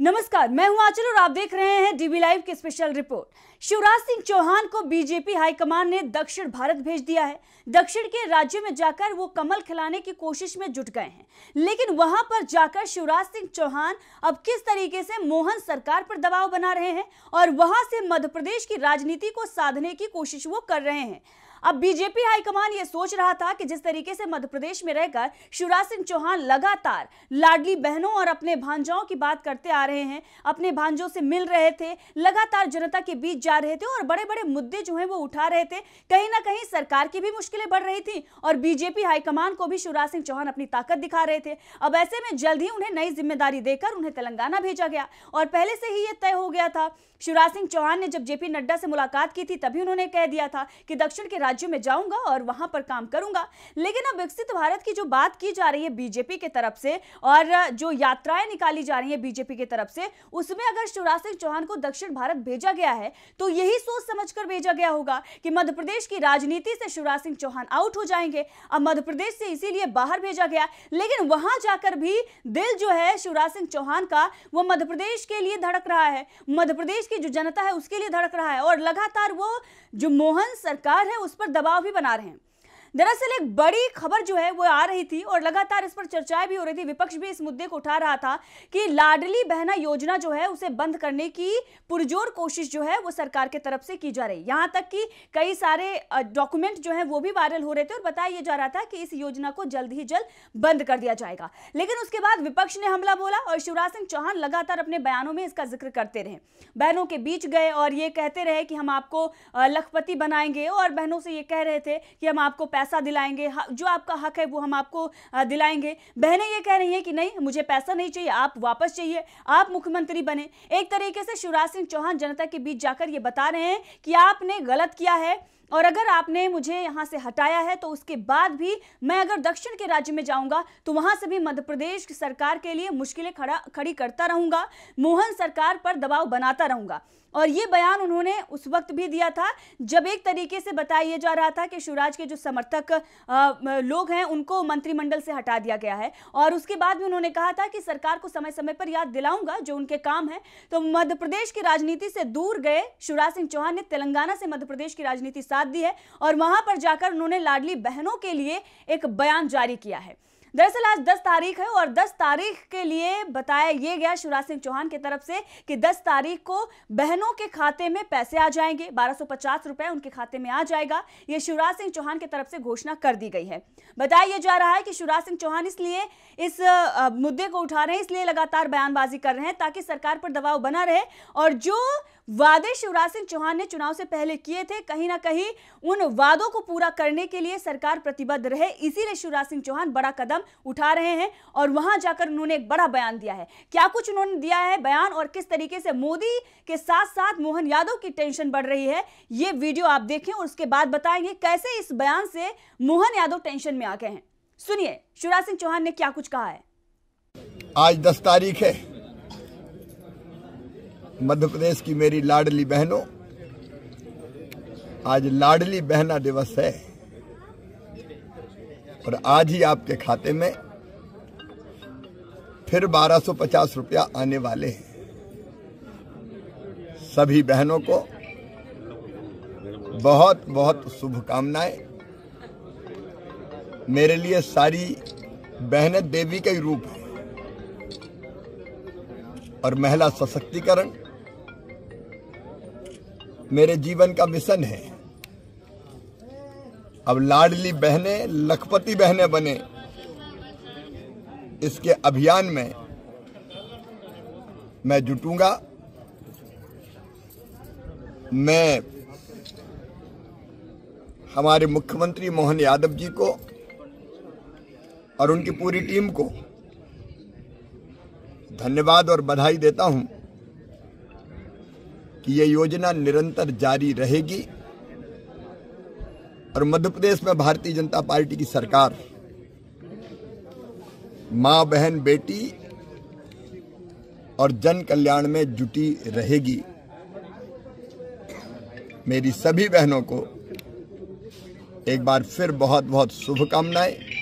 नमस्कार मैं हूं आचल और आप देख रहे हैं डीबी लाइव की स्पेशल रिपोर्ट शिवराज सिंह चौहान को बीजेपी हाईकमान ने दक्षिण भारत भेज दिया है दक्षिण के राज्य में जाकर वो कमल खिलाने की कोशिश में जुट गए हैं लेकिन वहां पर जाकर शिवराज सिंह चौहान अब किस तरीके से मोहन सरकार पर दबाव बना रहे हैं और वहां से मध्य प्रदेश की राजनीति को साधने की कोशिश वो कर रहे हैं अब बीजेपी हाईकमान ये सोच रहा था कि जिस तरीके से मध्य प्रदेश में रहकर शिवराज सिंह चौहान लगातार लाडली बहनों और अपने भांजाओं की बात करते आ रहे हैं अपने भांजों से मिल रहे थे लगातार जनता के बीच जा रहे थे और बड़े बड़े मुद्दे जो हैं वो उठा रहे थे कहीं ना कहीं सरकार की भी मुश्किलें बढ़ रही थी और बीजेपी हाईकमान को भी शिवराज सिंह चौहान अपनी ताकत दिखा रहे थे अब ऐसे में जल्द ही उन्हें नई जिम्मेदारी देकर उन्हें तेलंगाना भेजा गया और पहले से ही ये तय हो गया था शिवराज सिंह चौहान ने जब जेपी नड्डा से मुलाकात की थी तभी उन्होंने कह दिया था कि दक्षिण के राज्य राज्यों में जाऊंगा और वहां पर काम करूंगा लेकिन अब विकसित भारत की जो बात की जा रही है बीजेपी के तरफ से और जो यात्राएं निकाली जा रही है बीजेपी की तरफ से उसमें अगर शिवराज सिंह चौहान को दक्षिण भारत भेजा गया है तो यही सोच समझ भेजा गया होगा कि मध्य प्रदेश की राजनीति से शिवराज सिंह चौहान आउट हो जाएंगे अब मध्य प्रदेश से इसीलिए बाहर भेजा गया लेकिन वहां जाकर भी दिल जो है शिवराज सिंह चौहान का वो मध्य प्रदेश के लिए धड़क रहा है मध्य प्रदेश की जो जनता है उसके लिए धड़क रहा है और लगातार वो जो मोहन सरकार है उस पर दबाव भी बना रहे हैं दरअसल एक बड़ी खबर जो है वो आ रही थी और लगातार इस पर चर्चाएं भी हो रही थी विपक्ष भी इस मुद्दे को उठा रहा था कि लाडली बहना योजना जो है उसे बंद करने की पुरजोर कोशिश जो है वो सरकार के तरफ से की जा रही यहां तक कि कई सारे डॉक्यूमेंट जो है वो भी वायरल हो रहे थे और बताया जा रहा था कि इस योजना को जल्द ही जल्द बंद कर दिया जाएगा लेकिन उसके बाद विपक्ष ने हमला बोला और शिवराज सिंह चौहान लगातार अपने बयानों में इसका जिक्र करते रहे बहनों के बीच गए और ये कहते रहे कि हम आपको लखपति बनाएंगे और बहनों से ये कह रहे थे कि हम आपको पैसा पैसा दिलाएंगे जो आपका हक है वो हम आपको दिलाएंगे बहनें ये कह रही हैं कि नहीं मुझे पैसा नहीं चाहिए आप वापस चाहिए आप मुख्यमंत्री बने एक तरीके से शिवराज सिंह चौहान जनता के बीच जाकर ये बता रहे हैं कि आपने गलत किया है और अगर आपने मुझे यहाँ से हटाया है तो उसके बाद भी मैं अगर दक्षिण के राज्य में जाऊँगा तो वहाँ से भी मध्य प्रदेश सरकार के लिए मुश्किलें खड़ा खड़ी करता रहूँगा मोहन सरकार पर दबाव बनाता रहूँगा और ये बयान उन्होंने उस वक्त भी दिया था जब एक तरीके से बताया जा रहा था कि शिवराज के जो समर्थक लोग हैं उनको मंत्रिमंडल से हटा दिया गया है और उसके बाद भी उन्होंने कहा था कि सरकार को समय समय पर याद दिलाऊंगा जो उनके काम है तो मध्य प्रदेश की राजनीति से दूर गए शिवराज सिंह चौहान ने तेलंगाना से मध्य प्रदेश की राजनीति साथ दी है और वहां पर जाकर उन्होंने लाडली बहनों के लिए एक बयान जारी किया है दरअसल आज 10 तारीख है और 10 तारीख के लिए बताया ये गया शिवराज सिंह चौहान की तरफ से कि 10 तारीख को बहनों के खाते में पैसे आ जाएंगे 1250 रुपए उनके खाते में आ जाएगा ये शिवराज सिंह चौहान की तरफ से घोषणा कर दी गई है बताया ये जा रहा है कि शिवराज सिंह चौहान इसलिए इस मुद्दे को उठा रहे हैं इसलिए लगातार बयानबाजी कर रहे हैं ताकि सरकार पर दबाव बना रहे और जो वादे शिवराज सिंह चौहान ने चुनाव से पहले किए थे कहीं ना कहीं उन वादों को पूरा करने के लिए सरकार प्रतिबद्ध रहे इसीलिए शिवराज सिंह चौहान बड़ा कदम उठा रहे हैं और वहां जाकर उन्होंने एक बड़ा बयान दिया है क्या कुछ उन्होंने दिया है बयान और किस तरीके से मोदी के साथ साथ मोहन यादव की टेंशन बढ़ रही है ये वीडियो आप देखें और उसके बाद बताएंगे कैसे इस बयान से मोहन यादव टेंशन में आ गए हैं सुनिए शिवराज सिंह चौहान ने क्या कुछ कहा है आज दस तारीख है मध्य प्रदेश की मेरी लाडली बहनों आज लाडली बहना दिवस है और आज ही आपके खाते में फिर 1250 रुपया आने वाले हैं सभी बहनों को बहुत बहुत शुभकामनाएं मेरे लिए सारी बहनें देवी का ही रूप है और महिला सशक्तिकरण मेरे जीवन का मिशन है अब लाडली बहने लखपति बहने बने इसके अभियान में मैं जुटूंगा मैं हमारे मुख्यमंत्री मोहन यादव जी को और उनकी पूरी टीम को धन्यवाद और बधाई देता हूं कि यह योजना निरंतर जारी रहेगी और मध्य प्रदेश में भारतीय जनता पार्टी की सरकार मां बहन बेटी और जन कल्याण में जुटी रहेगी मेरी सभी बहनों को एक बार फिर बहुत बहुत शुभकामनाएं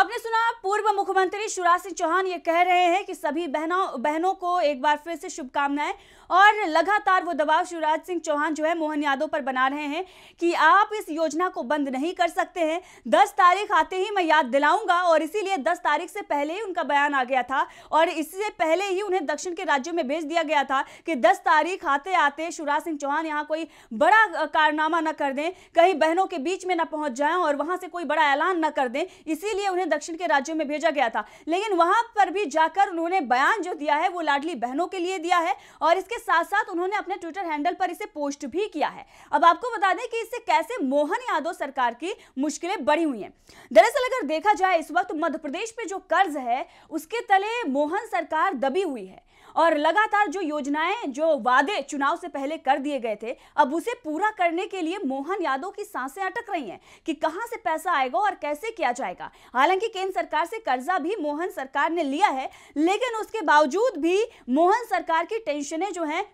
आपने सुना पूर्व मुख्यमंत्री शिवराज सिंह चौहान ये कह रहे हैं कि सभी बहनों बहनों को एक बार फिर से शुभकामनाएं और लगातार वो दबाव शिवराज सिंह चौहान जो है मोहन यादव पर बना रहे हैं कि आप इस योजना को बंद नहीं कर सकते हैं दस तारीख आते ही मैं याद दिलाऊंगा और इसीलिए दस तारीख से पहले ही उनका बयान आ गया था और इससे पहले ही उन्हें दक्षिण के राज्यों में भेज दिया गया था कि दस तारीख आते आते शिवराज सिंह चौहान यहाँ कोई बड़ा कारनामा न कर दें कहीं बहनों के बीच में न पहुंच जाए और वहां से कोई बड़ा ऐलान न कर दें इसीलिए उन्हें दक्षिण के राज्यों में भेजा गया था लेकिन वहां पर भी जाकर उन्होंने बयान जो दिया है वो लाडली बहनों के लिए दिया है और इसके साथ साथ उन्होंने अपने ट्विटर हैंडल पर इसे पोस्ट भी किया है अब आपको बता दें कि इससे कैसे मोहन यादव सरकार की मुश्किलें बढ़ी हुई है दरअसल अगर देखा जाए इस वक्त मध्य प्रदेश में जो कर्ज है उसके तले मोहन सरकार दबी हुई है और लगातार जो योजनाएं जो वादे चुनाव से पहले कर दिए गए थे अब उसे पूरा करने के लिए मोहन यादव की सांसें अटक रही हैं कि कहां से पैसा आएगा और कैसे किया जाएगा हालांकि केंद्र सरकार से कर्जा भी मोहन सरकार ने लिया है लेकिन उसके बावजूद भी मोहन सरकार की टेंशनें जो हैं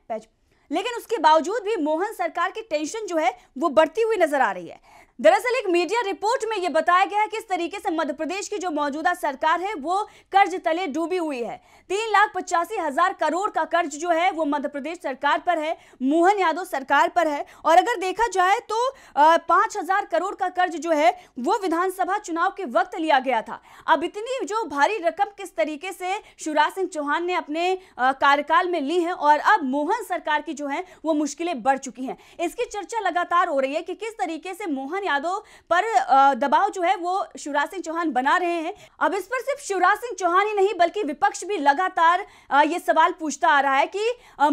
लेकिन उसके बावजूद भी मोहन सरकार की टेंशन जो है वो बढ़ती हुई नजर आ रही है दरअसल एक मीडिया रिपोर्ट में यह बताया गया है कि इस तरीके से मध्य प्रदेश की जो मौजूदा सरकार है वो कर्ज तले डूबी हुई है तीन लाख पचासी हजार करोड़ का कर्ज जो है वो मध्य प्रदेश सरकार पर है मोहन यादव सरकार पर है और अगर देखा जाए तो पांच हजार करोड़ का कर्ज जो है वो विधानसभा चुनाव के वक्त लिया गया था अब इतनी जो भारी रकम किस तरीके से शिवराज सिंह चौहान ने अपने कार्यकाल में ली है और अब मोहन सरकार की जो है वो मुश्किलें बढ़ चुकी है इसकी चर्चा लगातार हो रही है कि किस तरीके से मोहन यादव पर दबाव जो है वो शिवराज सिंह चौहान बना रहे हैं अब इस पर सिर्फ शिवराज सिंह चौहान ही नहीं बल्कि विपक्ष भी लगातार ये सवाल पूछता आ रहा है कि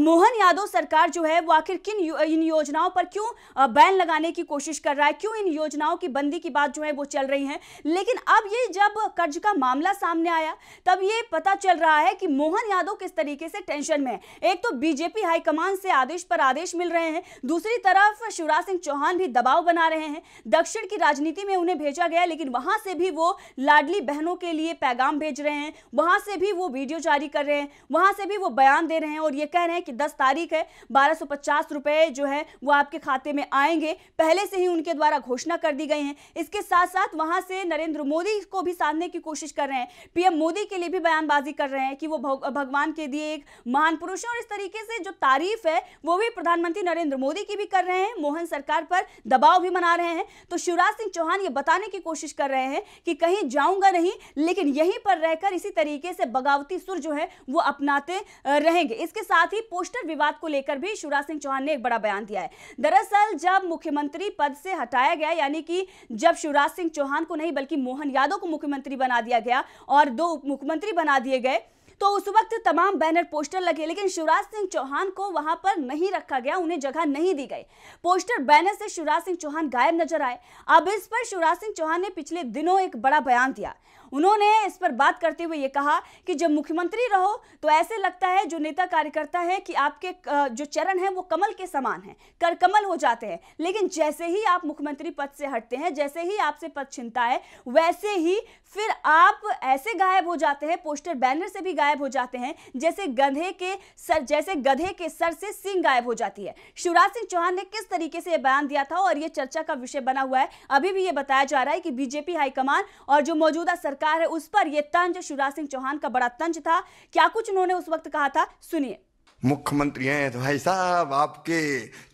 मोहन यादव सरकार जो है वो आखिर किन इन योजनाओं पर क्यों बैन लगाने की कोशिश कर रहा है क्यों इन योजनाओं की बंदी की बात जो है वो चल रही है लेकिन अब ये जब कर्ज का मामला सामने आया तब ये पता चल रहा है कि मोहन यादव किस तरीके से टेंशन में है एक तो बीजेपी हाईकमान से आदेश पर आदेश मिल रहे हैं दूसरी तरफ शिवराज सिंह चौहान भी दबाव बना रहे हैं दक्षिण की राजनीति में उन्हें भेजा गया लेकिन वहां से भी वो लाडली बहनों के लिए पैगाम भेज रहे हैं वहां से भी वो वीडियो जारी कर रहे हैं वहां से भी वो बयान दे रहे हैं और ये कह रहे हैं कि दस तारीख है बारह रुपए जो है वो आपके खाते में आएंगे पहले से ही उनके द्वारा घोषणा कर दी गई है इसके साथ साथ वहां से नरेंद्र मोदी को भी साधने की कोशिश कर रहे हैं पीएम मोदी के लिए भी बयानबाजी कर रहे हैं कि वो भगवान के दिए एक महान पुरुष है और इस तरीके से जो तारीफ है वो भी प्रधानमंत्री नरेंद्र मोदी की भी कर रहे हैं मोहन सरकार पर दबाव भी बना रहे हैं तो शिवराज सिंह चौहान ये बताने की कोशिश कर रहे हैं कि कहीं जाऊंगा नहीं लेकिन यहीं पर रहकर इसी तरीके से बगावती सुर जो है वो अपनाते रहेंगे इसके साथ ही पोस्टर विवाद को लेकर भी शिवराज सिंह चौहान ने एक बड़ा बयान दिया है दरअसल जब मुख्यमंत्री पद से हटाया गया यानी कि जब शिवराज सिंह चौहान को नहीं बल्कि मोहन यादव को मुख्यमंत्री बना दिया गया और दो उप मुख्यमंत्री बना दिए गए तो उस वक्त तमाम बैनर पोस्टर लगे लेकिन शिवराज सिंह चौहान को वहां पर नहीं रखा गया उन्हें जगह नहीं दी गई पोस्टर बैनर से शिवराज सिंह चौहान गायब नजर आए अब इस पर शिवराज सिंह चौहान ने पिछले दिनों एक बड़ा बयान दिया उन्होंने इस पर बात करते हुए ये कहा कि जब मुख्यमंत्री रहो तो ऐसे लगता है जो नेता कार्यकर्ता है कि आपके जो चरण है वो कमल के समान है कर कमल हो जाते हैं लेकिन जैसे ही आप मुख्यमंत्री पद से हटते हैं जैसे ही आपसे पद छिनता है वैसे ही फिर आप ऐसे गायब हो जाते हैं पोस्टर बैनर से भी गायब हो जाते हैं जैसे गधे के सर जैसे गधे के सर से सिंह गायब हो जाती है शिवराज सिंह चौहान ने किस तरीके से यह बयान दिया था और यह चर्चा का विषय बना हुआ है अभी भी ये बताया जा रहा है कि बीजेपी हाईकमान और जो मौजूदा सरकार सरकार है उस पर यह तंज शिवराज सिंह चौहान का बड़ा तंज था क्या कुछ उन्होंने उस वक्त कहा था सुनिए मुख्यमंत्री हैं तो भाई साहब आपके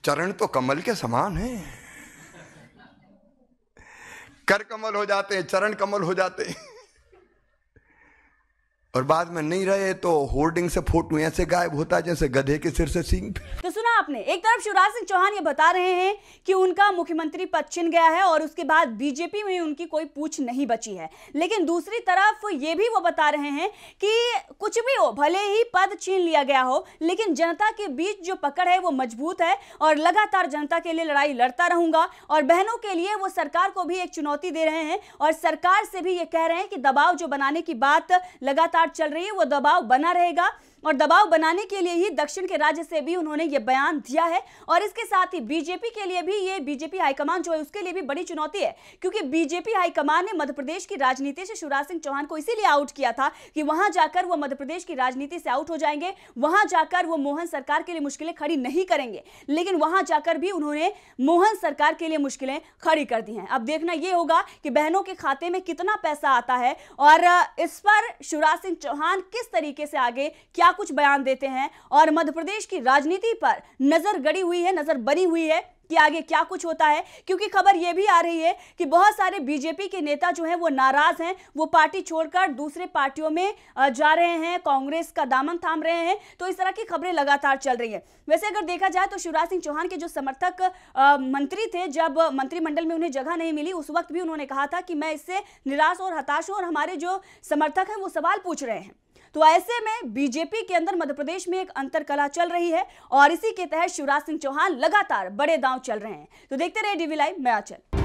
चरण तो कमल के समान हैं कर कमल हो जाते हैं चरण कमल हो जाते हैं और बाद में नहीं रहे तो होर्डिंग से फोटो ऐसे गायब होता है जैसे गधे के सिर से सिंह तो सुना आपने एक तरफ शिवराज सिंह चौहान ये बता रहे हैं कि उनका मुख्यमंत्री पद छिन गया है और उसके बाद बीजेपी में उनकी कोई पूछ नहीं बची है लेकिन दूसरी तरफ ये भी वो बता रहे हैं कि कुछ भी हो भले ही पद छीन लिया गया हो लेकिन जनता के बीच जो पकड़ है वो मजबूत है और लगातार जनता के लिए लड़ाई लड़ता रहूंगा और बहनों के लिए वो सरकार को भी एक चुनौती दे रहे हैं और सरकार से भी ये कह रहे हैं कि दबाव जो बनाने की बात लगातार लगातार चल रही है वो दबाव बना रहेगा और दबाव बनाने के लिए ही दक्षिण के राज्य से भी उन्होंने ये बयान दिया है और इसके साथ ही बीजेपी के लिए भी ये बीजेपी हाईकमान जो है उसके लिए भी बड़ी चुनौती है क्योंकि बीजेपी हाईकमान ने मध्य प्रदेश की राजनीति से शिवराज सिंह चौहान को इसीलिए आउट किया था कि वहां जाकर वो मध्य प्रदेश की राजनीति से आउट हो जाएंगे वहां जाकर वो मोहन सरकार के लिए मुश्किलें खड़ी नहीं करेंगे लेकिन वहां जाकर भी उन्होंने मोहन सरकार के लिए मुश्किलें खड़ी कर दी हैं अब देखना यह होगा कि बहनों के खाते में कितना पैसा आता है और इस पर शिवराज सिंह चौहान किस तरीके से आगे क्या क्या कुछ बयान देते हैं और मध्य प्रदेश की राजनीति पर नजर गड़ी हुई है नजर बनी हुई है कि आगे क्या कुछ होता है क्योंकि खबर यह भी आ रही है कि बहुत सारे बीजेपी के नेता जो हैं वो नाराज हैं वो पार्टी छोड़कर दूसरे पार्टियों में जा रहे हैं कांग्रेस का दामन थाम रहे हैं तो इस तरह की खबरें लगातार चल रही हैं वैसे अगर देखा जाए तो शिवराज सिंह चौहान के जो समर्थक मंत्री थे जब मंत्रिमंडल में उन्हें जगह नहीं मिली उस वक्त भी उन्होंने कहा था कि मैं इससे निराश और हताश हूँ और हमारे जो समर्थक हैं वो सवाल पूछ रहे हैं तो ऐसे में बीजेपी के अंदर मध्य प्रदेश में एक अंतरकला चल रही है और इसी के तहत शिवराज सिंह चौहान लगातार बड़े दांव चल रहे हैं तो देखते रहे डीवी लाइव मैं आचल